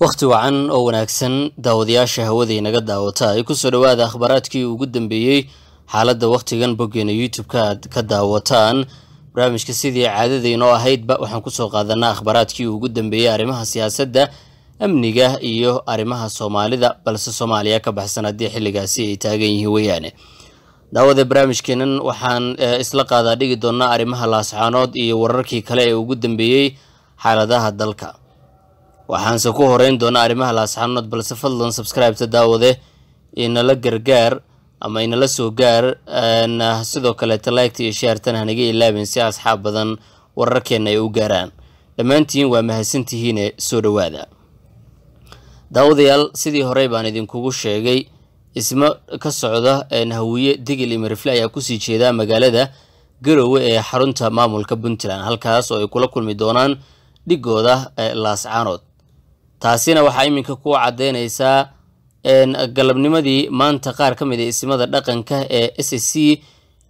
wakhti wacan oo wanaagsan daawadayaasha hawadai naga daawata ay kusoo dhowaada akhbaaraadkii ugu dambeeyey xaaladda wakhtigan boggeena youtube-ka aad ka daawataan barnaamijka sidii caadadaynoo ahaydba waxaan kusoo qaadanaa akhbaaraadkii ugu dambeeyey arrimaha siyaasadda amniga iyo arrimaha soomaalida balse soomaaliya ka baxsan haddii xilligaasi ay taagan yihiin weeyaane daawada barnaamijkeenan waxaan eh, isla qaadaa dhigi doonaa arrimaha laascaanood iyo wararkii kale ee ugu dambeeyey xaaladaha dalka waxaanse ku horeyn doonaa arrimaha laasaxaanood balse fadlan subscribeta daawade inala gargaar ama inala soo gaar sidoo kaleeta laygta iyo shaartan hanaga ilaabin si asxaab badan wararkeenna ay u gaaraan dhammaantiin waa mahadsantihiine soo dhowaada daawadayaal sidii horey baan idinkugu sheegay isma ka socda nahawiye digil iyo marifle ayaa kusii jeedaa magaalada garowe ee xarunta maamulka puntland halkaas oo ay kula kulmi doonaan dhiggooda eh, laascaanood taasina waxaa iminka ku caddeynaysaa galabnimadii maanta qaar ka mid a ah isimada dhaqanka ee s c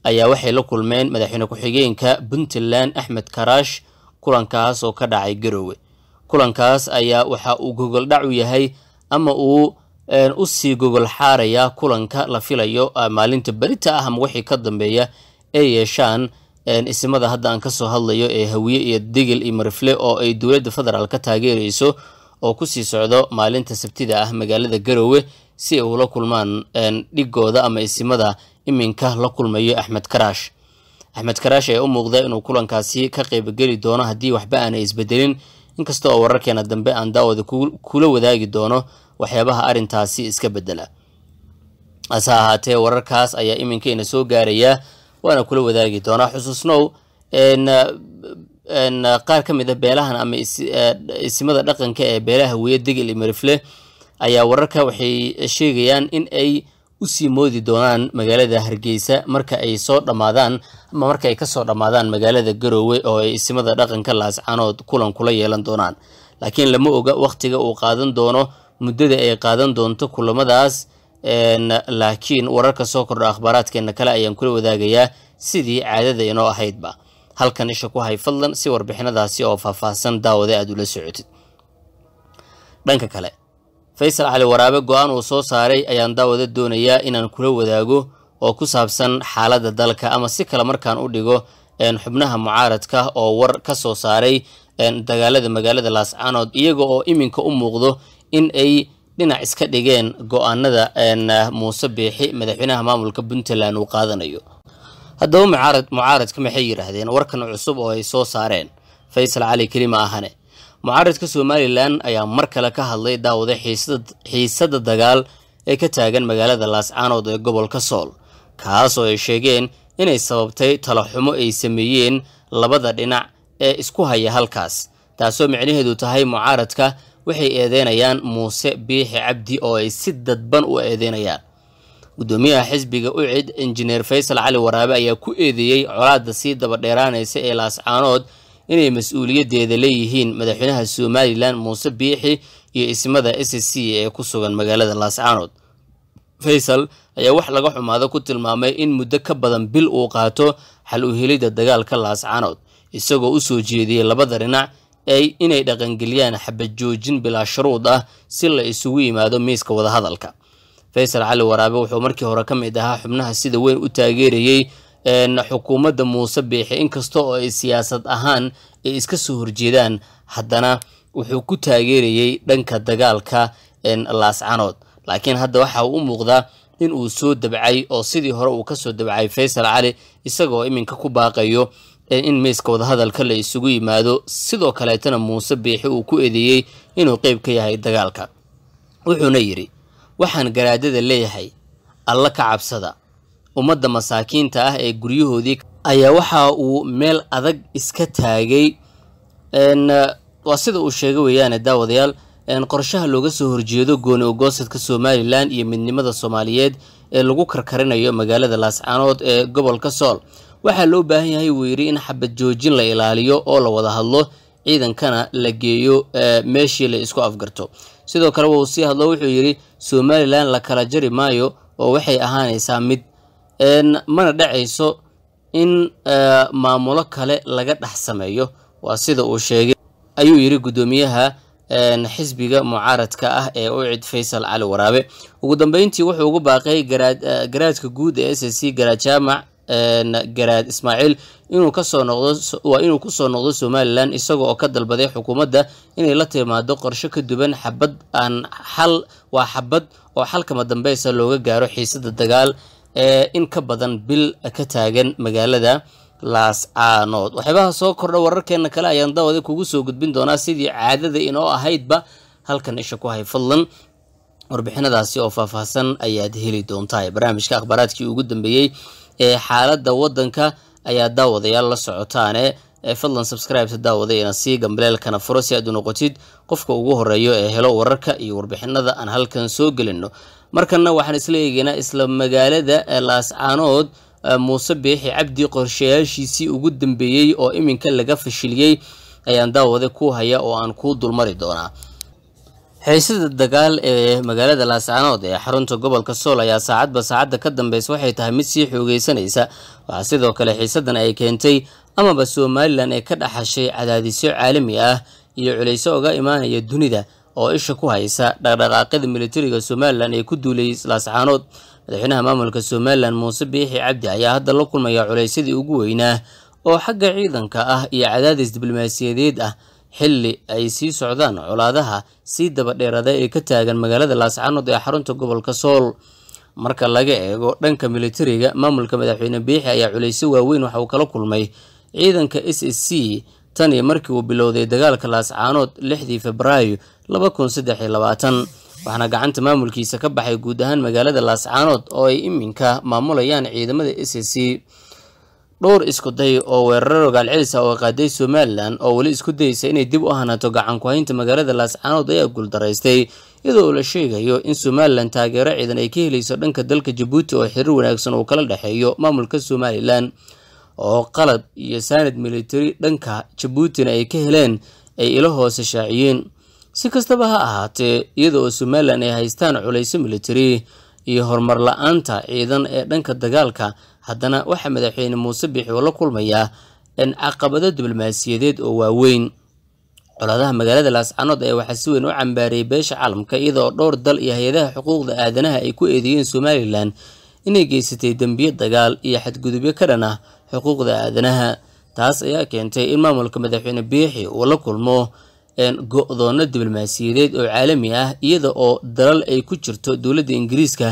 ayaa waxay la kulmeen madaxweyne ku-xigeenka puntland axmed karaash kulankaas oo ka dhacay garowe kulankaas ayaa waxa uu gogoldhac u yahay ama uu u sii gogol xaarayaa kulanka la filayo maalinta berita ah ama wixii ka dambeeya ay yeeshaan isimada hadda aan kasoo hadlayo ee hawiye iyo degil iyo marifle oo ay dowladda federaal ka taageerayso oo kusii socdo maalinta sabtida ah magaalada garowe si ay ula kulmaan dhiggooda ama isimada iminka la kulmayo axmed karaash axmed karaash ayaa u muuqda inuu kulankaasi ka qaybgeli doono haddii waxba aanay isbedelin inkasta oo wararkeena dambe aan daawada kula wadaagi doono waxyaabaha arrintaasi iska bedela hase ahaatee wararkaas ayaa iminkayna soo gaarayaa waana kula wadaagi doonaa xusuusnow Uh, qaar ka mid a ah beelahan ama isimada dhaqanka ee beelaha weya degel iyo marifle ayaa wararka waxay sheegayaan in ay usii moodi doonaan magaalada hargeysa marka ay soo dhammaadaan ama marka ay kasoo dhammaadaan magaalada garoowe oo ay isimada dhaqanka laascanood kulan kula yeelan doonaan laakiin lama oga wakhtiga uu qaadan doono muddada ay qaadan doonto kulamadaas laakiin wararka soo kordha akhbaaraadkeena kale ayaan kula wadaagayaa sidii caadada inoo ahaydba halkan isha ku hay fadlan si warbixinadaasi oo faahfaahsan daawada aad ula socotid dhanka kale faysal cali waraabe go'aan uu soo saaray ayaan daawada doonayaa inaan kula wadaago oo ku saabsan xaaladda dalka ama si kale markaan u dhigo xubnaha mucaaradka oo war ka soo saaray dagaalada magaalada laascaanood iyaga oo iminka u muuqdo in ay dhinac iska dhigeen go'aanada muuse biixi madaxweynaha maamulka puntland uu qaadanayo haddaba mucaarad mucaaradka maxay yidhaahdeen warkan cusub oo ay soo saareen faysal cali kelima ahane mucaaradka somalilan ayaa mar kale ka hadlay daawada xiisada dagaal ee ka taagan magaalada laascaanood ee gobolka sool kaas oo ay sheegeen inay sababtay xumo ay sameeyeen labada dhinac ee isku haya halkaas taasoo micnaheedu tahay mucaaradka waxay eedeynayaan muuse biixi cabdi oo ay si dadban u eedeynayaan gudoomiyaha xisbiga ucid injineer faysal cali waraabe ayaa ku eedeeyey colaadda sii daba dabadheeraanaysa ee laascaanood inay mas-uuliyaddeeda leeyihiin madaxweynaha somalilan muuse biixi iyo ismada s c ee ku sugan magaalada laascaanood faysal ayaa wax laga xumaado ku tilmaamay in muddo ka badan bil uu qaato xal u helidda dagaalka laascaanood isagoo u soo jeediyey labada dhinac ay inay dhaqangeliyaan xabad joojin bilaa shuruud ah si la isugu yimaado miiska wadahadalka faysal cali waraabe wuxuu markii hore ka mid ahaa xubnaha sida weyn u taageerayey xukuumadda muuse biixi inkasta oo ay siyaasad ahaan ay iska soo horjeedaan haddana wuxuu ku taageerayey dhanka dagaalka laascanood laakiin hadda waxa uu u muuqdaa in uu soo dabcay oo sidii hore uu kasoo dabcay faysal cali isagoo iminka ku baaqayo in miiska wadahadalka la isugu yimaado sidoo kaleetana muuse biixi uu ku eedeeyey inuu qeyb ka yahay dagaalka wuxuuna yidhi waxaan garaadada leeyahay alla ka cabsada ummadda masaakiinta ah ee guryahoodii ayaa waxa uu meel adag iska taagay waa sida uu sheegay weeyaane daawadayaal qorshaha looga soo horjeedo gooni ogoosadka somalilan iyo midnimada soomaaliyeed ee lagu karkarinayo magaalada laascaanood ee gobolka sool waxaa loo baahan yahay wuu yidhi in xabad joojin la ilaaliyo oo la wada hadlo ciidankana la geeyo meeshii la isku afgarto sidoo kale wuu sii hadlo wuxuu yidhi somalilan la kala jari maayo oo waxay ahaanaysaa mid mana dhacayso in maamulo kale laga dhex sameeyo waa sida uu sheegay ayuu yidhi guddoomiyaha xisbiga mucaaradka ah ee u cid faysal cali waraabe ugu dambeyntii wuxuu ugu baaqay garaadka guud ee s garaad jaamac garaad ismaaciil inuu kasoo noqdo waa inuu kusoo noqdo somalilan isaga oo ka dalbaday xukuumadda inay la timaado qorsho ka duwan xabad aan xal waa xabad oo xalkama dambeysa looga gaaro xiisada dagaal ee in ka badan bil ka taagan magaalada laascaanood waxyaabaha soo kordha wararkeenna kale ayaan dawada kugu soo gudbin doonaa sidii caadada inoo ahaydba halkan isha ku hay fadlan warbixinadaasi oo faahfaahsan ayaad heli doontaa barnaamijka akhbaaraadkii ugu dambeeyey ee xaaladda waddanka ayaa daawadayaal la socotaane fadlan subscribeta daawada ina sii gambaleelkana furo si aad u noqotid qofka ugu horeeyo ee helo wararka iyo warbixinada aan halkan soo gelinno markana waxaan isla eegeynaa isla magaalada laascaanood muuse biixi cabdi qorshayaashiisii ugu dambeeyey oo iminka laga fashiliyey ayaan daawade ku haya oo aan kuu dulmari doonaa xiisada dagaal ee magaalada laascaanood ee xarunta gobolka sool ayaa saacadba saacadda ka dambeysa waxay tahay mid sii xoogeysanaysa waxaa sidoo kale xiisadan ay keentay amaba somalilan ee ka dhaxashay cadaadisyo caalami ah iyo culayso uga imaanaya dunida oo isha ku haysa dhaqdhaqaaqyada militariga somalilan ee ku duulayay laascaanood madaxweynaha maamulka somalilan muuse biixi cabdi ayaa hadda la kulmaya culaysyadii ugu weynaa oo xagga ciidanka ah iyo cadaadis diblomaasiyadeed ah xilli ay sii socdaan colaadaha sii daba dheerada ee ka taagan magaalada laascaanood ee xarunta gobolka sool marka laga eego dhanka militariga maamulka madaxweyne biixi ayaa culaysyo waaweyn waxa uu kala kulmay ciidanka s s c tan iyo markii uu bilowday dagaalka laascaanood lixdii febraayo laba kun saddexiyo labaatan waxaana gacanta maamulkiisa ka baxay guud ahaan magaalada laascaanood oo ay iminka maamulayaan ciidamada s s c dhowr isku day oo weeraro rogaalcelisa oo qaaday somalilan oo weli isku dayeysa inay dib u hanaato gacan ku-haynta magaalada laascaanood ayaa guuldaraystay iyadoo la sheegayo in somalilan taageero ciidan ay ka helayso dhanka dalka jabuuti oo xiriir wanaagsan uu kala dhexeeyo maamulka somalilan oo qalab iyo saanad militari dhanka jabuutina ay ka heleen ay ilo hoose shaaciyeen si kastaba ha ahaatee iyada oo somalilan ay haystaan culayso militari iyo horumar la-aanta ciidan ee dhanka dagaalka haddana waxaa madaxweyne muuse biixi uu la kulmayaa in caqabado diblomaasiyadeed oo waaweyn colaadaha magaalada laascanood ayaa waxaa si weyn u cambaareeyey beesha caalamka iyadaoo dhowr dal iyo hay-adaha xuquuqda aadanaha ay ku eedeeyeen somalilan inay geysatay dembiyo dagaal iyo xadgudubyo ka dhan ah xuquuqda aadanaha taas ayaa keentay in maamulka madaxweyne biixi uu la kulmo go-doonno diblomaasiyadeed oo caalami ah iyada oo dalal ay ku jirto dowladda ingiriiska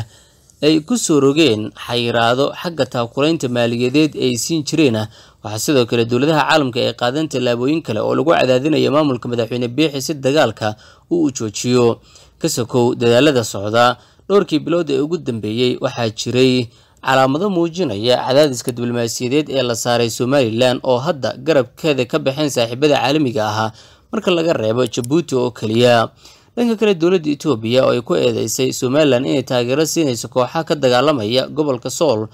ay ku soo rogeen xayiraado xagga taakulaynta maaliyadeed ay siin jireen ah. waxaa sidoo kale dowladaha caalamka ay qaadeen tallaabooyin kale oo lagu cadaadinayo maamulka madaxweyne biixi si dagaalka uu u joojiyo ka sokow dadaalada socda dhowrkii bilood ee ugu dambeeyey waxaa jiray calaamado muujinaya cadaadiska diblomaasiyadeed ee la saaray somalilan oo hadda garabkeeda ka baxeen saaxiibada caalamiga ahaa marka laga reebo jabuuti oo keliya dhanka kale dowladda etoobiya oo ay ku eedeysay somalilan inay taageero siinayso kooxaha ka dagaalamaya gobolka sool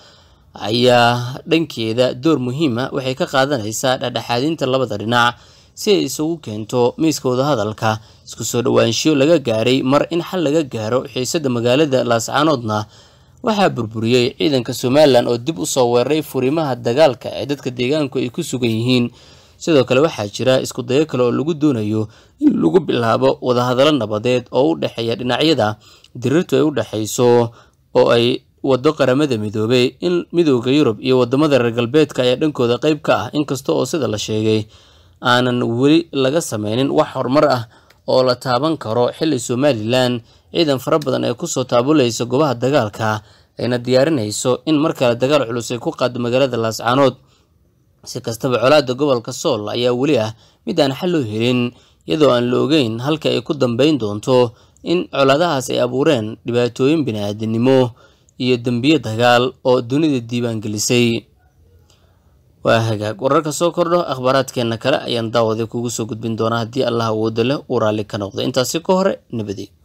ayaa dhankeeda door muhiima ah waxay ka qaadanaysaa dhexdhexaadinta labada dhinac si ay isugu keento miiska wadahadalka isku soo dhowaanshiyo laga gaaray mar in xal laga gaaro xiisadda magaalada laascaanoodna waxaa burburiyey ciidanka somalilan oo dib u soo weeraray furimaha dagaalka ee dadka deegaanku ay ku sugan yihiin sidoo kale waxaa jira isku dayo kale oo lagu doonayo in lagu bilaabo wadahadallo nabadeed oo u dhexeeya dhinacyada diriirtu ay u dhexayso oo ay waddo qaramada midoobay in midooda yurub iyo waddamada reer galbeedka ayaa dhankooda qayb ka ah inkasta oo sida la sheegay aanan weli laga sameynin wax horumar ah oo la taaban karo xilli somalilan ciidan fara badan ee kusoo taabulaysa gobaha dagaalka ayna diyaarinayso in mar kale dagaal culus ay ku qaado magaalada laascaanood si kastaba colaadda gobolka sool ayaa weli ah mid aan xal u helin iyadoo aan la ogeyn halka ay ku dambeyn doonto in colaadahaas ay abuureen dhibaatooyin bini bini'aadinimo iyo dembiyo dagaal oo dunida diiwaangelisay waa hagaag wararka soo kordho akhbaaraadkeenna kale ayaan daawada kugu soo gudbin doonaa haddii allah awoodo leh uu raalli ka noqdo intaasi ka hore nabadi